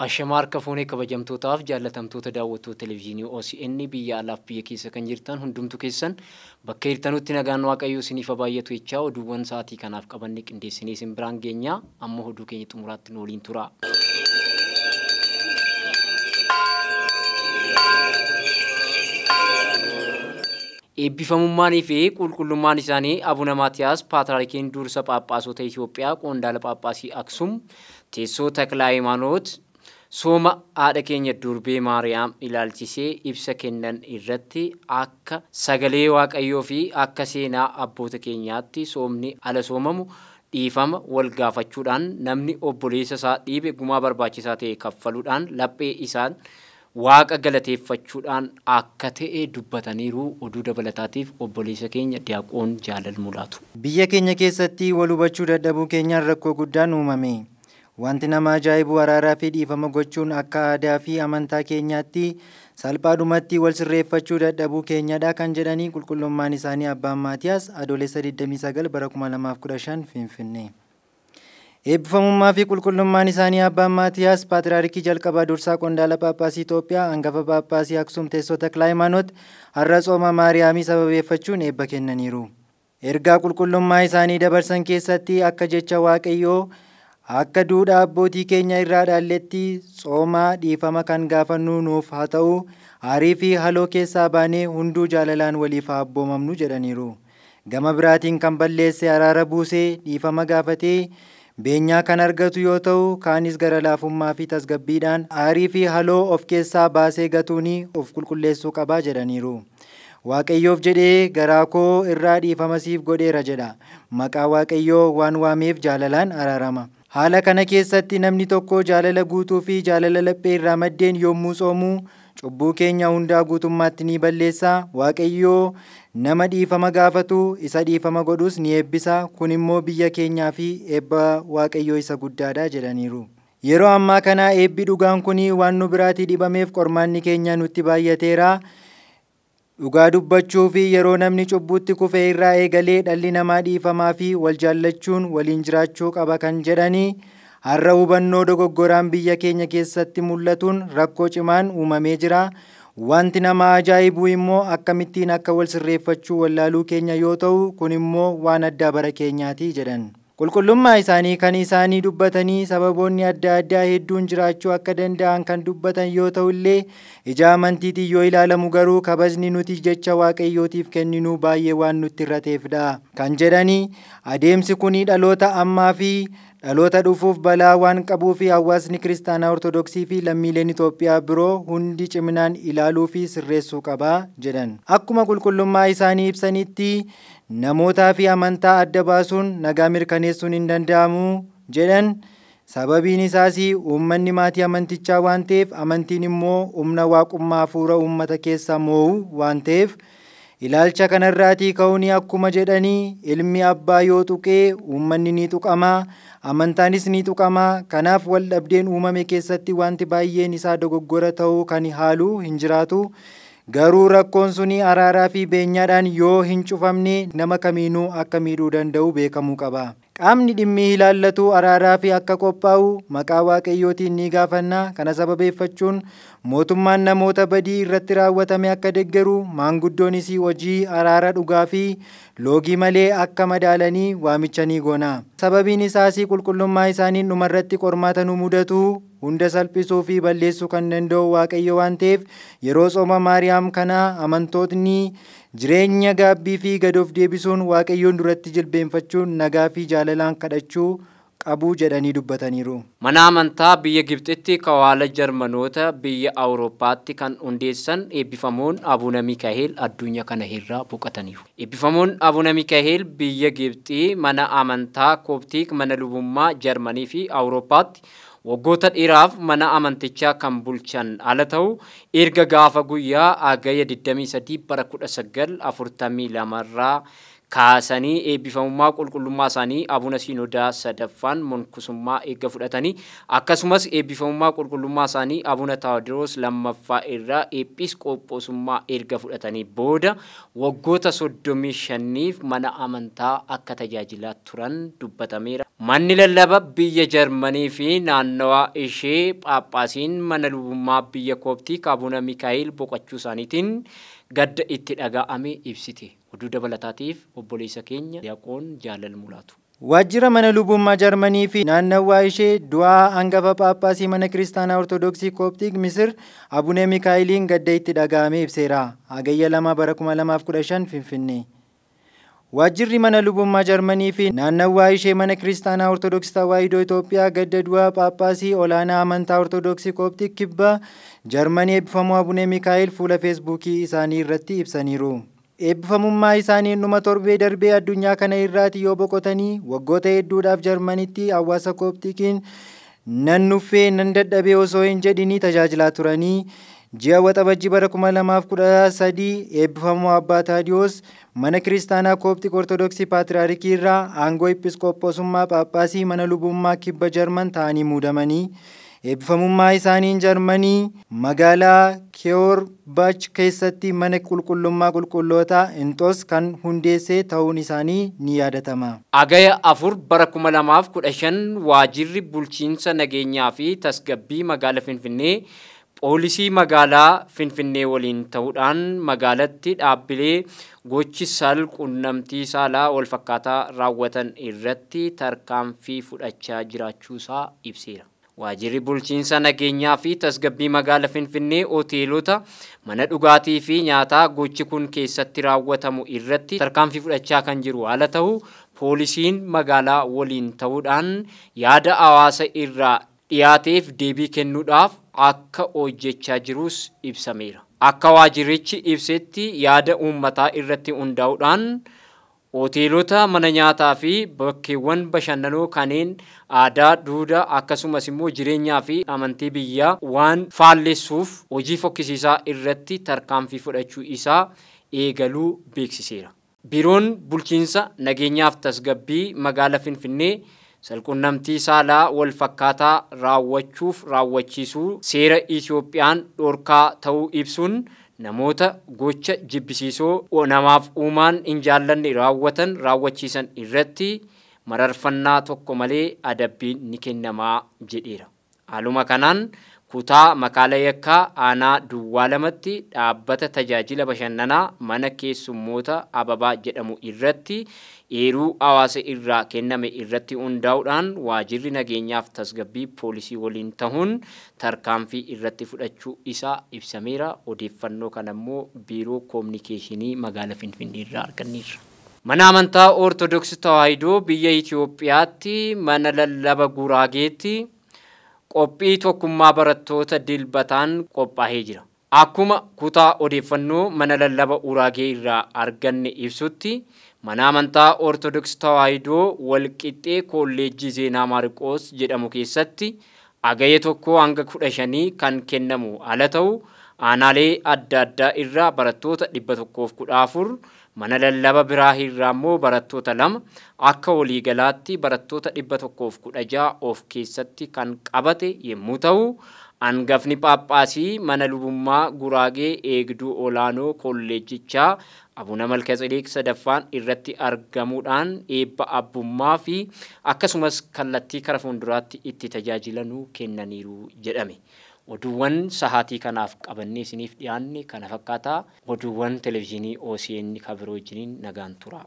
Ashamaar kafoonee kabajamtootaaf jaallatamtoota daawwattoo televizyiinii OCN biyya alaaf biyya keessa kan jirtan hundumtu keessan bakka hirtanutti nagaan waaqayyoo isiniif baay'atu jechaa oduuwwan sa'aatii kanaaf qabanne qindeessinee isin biraan geenyaa amma oduu keenya xumuraatti nu waliin tura. eebbifamummaanii fi qulqullummaan isaanii abuna maatiyaas paatraarkiin dursa phaaphaasota Itoophiyaa qondaala phaaphaasii Aksum teessoo Taklaa Hayimaanoot sooma haadha keenya durbee maariyaam ilaalchisee ibsa kennan irratti akka sagalee waaqayyoo fi akka seenaa abboota keenyaatti soomni ala soomamu dhiifama wal gaafachuudhaan namni obboleessa isaa dhiibe gumaa barbaachisaa ta'e kaffaluudhaan laphee isaan waaqa galateeffachuudhaan akka ta'e dubbataniiru oduu dabalataatiif obboleessa keenya diyaaqoon jaalal mulaatu. biyya keenya keessatti wal hubachuu dadhabuu keenyaan rakkoo guddaan uumame. Wanti nama ajaa'ibu araaraa fi dhiifama gochuun akka aadaa fi amantaa keenyaatti salphaadhumatti wal sirreeffachuu dadhabuu keenyadha kan jedhanii qulqullummaan isaanii abbaan maatiyaas adoolessa 29 bara 2015 finfinnee. Eebbifamummaa fi qulqullummaan isaanii abbaan maatiyaas paatriyaarikii jalqabaa dursaa qondaala paappaasii Itoophiyaa hangafa paappaasii Aksum teessoo Taklaayimaanoot har'a tsooma Maariyaamii sababeeffachuun eebba kennaniiru. Ergaa qulqullummaa isaanii dabarsan keessatti akka jecha Waaqayyoo Akka duudhaa abbootii keenya irraa dhaalletti tsoomaa dhiifama kan gaafannu nuuf haa ta'u aarii fi haloo keessaa baanee hunduu jaalalaan waliif haa abboomamnu jedhaniiru. Gama biraatiin kan balleesse araara buusee dhiifama gaafatee beenyaa kan argatu yoo ta'u, kaanis gara laafummaa fi tasgabbiidhaan aarii fi haloo of keessaa baasee gatuuni of qulqulleessuu qaba jedhaniiru. Waaqayyoof jedhee garaa koo irraa dhiifama siif godheera jedha. Maqaa Waaqayyoo waan waameef jaalalaan araarama. Haala kana keessatti namni tokko jaalala guutuu fi jaalala laphee irraa maddeen yommuu soomuu cubbuu keenya hundaa guutummaatti ni balleessa. Waaqayyoo nama dhiifama gaafatu isa dhiifama godhus ni eebbisa. Kun immoo biyya keenyaa fi eebba Waaqayyoo isa guddaadha jedhaniiru. Yeroo ammaa kana eebbi dhugaan kun waan nu biraatti dhibameef qormaanni keenya nutti baay'ateera. Dhugaa dubbachuu fi yeroo namni cubbuutti kufee irraa eegalee dhalli namaa dhiifamaa fi wal jaallachuun waliin jiraachuu qaba kan jedhanii har'a hubannoo dogoggoraan biyya keenya keessatti mul'atuun rakkoo cimaan uumamee jira. Wanti nama ajaa'ibu immoo akkamittiin akka wal sirreeffachuu wallaaluu keenya yoo ta'u kun immoo waan addaa bara keenyaati jedhan. Qulqullummaa isaanii kan isaanii dubbatanii sababoonni adda addaa hedduun jiraachuu akka danda'an kan dubbatan yoo ta'u illee ija amantiitiin yoo ilaalamu garuu kabajni nuti jecha waaqayyootiif kenninuu baay'ee waan nutti irrateefidha kan jedhani adeemsi kun dhaloota ammaa fi dhaloota dhufuuf balaa waan qabuufi hawaasni kiristaanaa ortodoksii fi lammiileen Itoophiyaa biroo hundi ciminaan ilaaluu fi sirreessuu qaba jedhan. Akkuma qulqullummaa isaanii ibsanitti namootaa fi amantaa adda baasuun nagaa mirkaneessuun hin danda'amu jedhan. Sababiin isaas uummanni maatii amantichaa waan ta'eef amantiin immoo humna waaqummaa hafuura uummata keessaa moo'u waan ta'eef. Ilaalcha kanarraatii ka'uun akkuma jedhanii ilmi abbaa yoo tuqee uummanni ni tuqamaa amantaanis ni tuqamaa kanaaf waldhabdeen uumame keessatti wanti baay'een isaa dogoggora ta'uu kan haaluu hin jiraatu Garuu rakkoon sun araaraa fi beenyaadhaan yoo hin cufamne nama kamiinuu akka miidhuu danda'u beekamuu qaba. Qaamni dhimmii ilaallatu araaraa fi akka qophaa'u maqaa waaqayyootiin ni gaafannaa kana sababeeffachuun mootummaan namoota badii irratti raawwatame akka deggeru maanguddoonis hojii araara dhugaa fi loogii malee akka madaalanii waamicha ni goona. Sababiin isaas qulqullummaa isaaniin dhumarratti qormaata mudatu hunda salphisuu fi balleessuu kan danda'u waaqayyo waan ta'eef yeroo tsooma maariyaam kanaa amantootni jireenya gaabbii fi gad of deebisuun waaqayyoon duratti jilbeenfachuun nagaa fi jaalalaan kadhachuu qabuu jedhanii dubbataniiru. Mana amantaa biyya Gibxitti kawaala jarmanoota biyya Awurooppaatti kan hundeessan eebbifamuun abuuna Mikaa'el addunyaa kana irraa boqotaniiru. Eebbifamuun abuuna Mikaa'el biyya Gibxii mana amantaa kooptiik mana lubummaa Jarmanii fi Awurooppaatti waggoota dhiiraaf mana amantichaa kan bulchan ala ta'u erga gaafa guyyaa hagaya 23 bara 1942 irraa kaasanii eebbifamummaa qulqullummaa isaanii abuna siinodaa sadaffaan monkusummaa erga fudhatanii akkasumas eebbifamummaa qulqullummaa isaanii abuna taadiroos lammaffaa irraa qophoosummaa erga fudhatanii booda waggoota soddomii shanniif mana amantaa akka tajaajilaa turan dubbatameera. Manni lallaba biyya Jarmanii fi naannawaa ishee Phaaphaasiin mana lubummaa biyya koobtii kaabuna Mikaa'el boqachuu isaaniitiin gadda itti dhaga'ame ibsite. oduu dabalataatiif obboleessa keenya Yaaqoon Waajjira mana lubummaa Jarmanii fi naannawaa ishee du'aa hangafa Paappaasii mana Kiristaanaa ortodoksii Kooptiik Misir Abunee Mikaayiliin gadda itti dhaga'ame ibseera. Agayya lama bara 2015 Finfinnee. Waajjirri mana lubummaa Jarmanii fi naannawaa ishee mana Kiristaanaa Ortoodooksii Tawaahidoo Itoophiyaa gadda du'aa Paappaasii olaanaa amantaa ortodoksii Kooptiik kibba Jarmanii eebbifamuu Abunee Mikaayil fuula feesbuukii isaanii irratti ibsaniiru. Eebbifamummaa isaanii ennuma torbee darbee addunyaa kana irraatii yoo boqotanii waggoota hedduudhaaf jarmanitti hawaasa Kooptikiin nan nuffee nan dadhabee osoo hin jedhinii tajaajilaa turanii ji'a waxabajjii bara 2013 eebbifamuu Abbaa Taadiyoos mana Kiristaanaa Kooptik Ortodoksii Paatiraarikii irraa aangoo Episkooposummaa Phaaphaasii mana lubummaa kibba Jarman ta'anii muudamanii Eebbifamummaa isaaniin Jarmanii magaalaa bach keessatti mana qulqullummaa qulqulloota Inxoos kan hundeesse ta'uun isaanii ni yaadatama. Agaya afur bara kuma lamaaf waajirri bulchiinsa nageenyaa fi tasgabbii magaalaa Finfinnee poolisii magaalaa Finfinnee waliin ta'uudhaan magaalatti dhaabbilee gochi salquunnamtii saalaa wal fakkaataa raawwatan irratti tarkaanfii fudhachaa jiraachuusaa ibseera. Waajirri bulchiinsa nageenyaa fi tasgabbii magaala Finfinnee hoteelota mana dhugaatii fi nyaataa gochi kun keessatti raawwatamu irratti tarkaanfii fudhachaa kan jiru haala ta'u poolisiin magaalaa waliin ta'uudhaan yaada hawaasa irraa dhiyaateef deebii kennuudhaaf akka hojjechaa jirus ibsameera. Akka waajirichi ibsetti yaada uummataa irratti hundaa'uudhaan Hoteelota mana nyaataa fi bakkeewwan bashannanoo kanneen aadaa, duudhaa akkasumas immoo jireenyaa fi amantii biyyaa waan faallessuuf hojii fokkisiisaa irratti tarkaanfii fudhachuu isaa eegaluu beeksiseera. Biroon Bulchiinsa Nageenyaaf Tasgabbii magaalaa Finfinnee salquunnamtii saalaa wal fakkaataa raawwachuuf raawwachiisuu seera Itoophiyaan dhorkaa ta'uu ibsuun namoota gocha jibbisiisoo namaaf uumaan hin jaallanne raawwatan raawwachiisan irratti mararfannaa tokko malee adabbiin ni kennamaa jedheera. Haaluma kanaan kutaa makaala yakkaa aanaa duwwaa lamatti dhaabbata tajaajila bashannanaa mana keessummoota ababaa jedhamu irratti eeruu hawaasa irraa kenname irratti hundaa'uudhaan waajirri nageenyaaf tasgabbii poolisii waliin ta'uun tarkaanfii irratti fudhachuu isaa ibsameera odeeffannoo kan ammoo biiroo koominikeeshinii magaala finfinnee irraa arganneerra. Mana amantaa Ortodoksii Tawaahidoo biyya Itoophiyaatti mana lallaba Guraageetti qophii tokkummaa barattoota dilbataan qophaa'ee jira. Akkuma kutaa odeeffannoo mana lallaba uraagee irraa arganne ibsutti mana amantaa Ortodoksii Tawaahidoo Walqixxee Kolleejjii Zeenaa maarqoos jedhamu keessatti agayya tokkoo hanga kudha shanii kan kennamu ala ta'u aanaalee adda addaa irraa barattoota dhibba tokkoof kudha afur Mana lallaba biraa irraa immoo barattoota lama akka waliigalaatti barattoota dhibba tokkoof kudha of keessatti kan qabate yommuu ta'u, angafni Phaaphaasii mana lubummaa Guraagee eegduu olaanoo kolleejjichaa Abuna Malkatsedeeq sadaffaan irratti argamuudhaan eebba abbummaa fi akkasumas kallattii kara duraatti itti tajaajilanuu kennaniiru jedhame. oduuwwan sahaatii kanaaf qabannee isiniif dhiyaanne kana fakkaataa oduuwwan televezyiinii OCN kabiroo nagaan tura.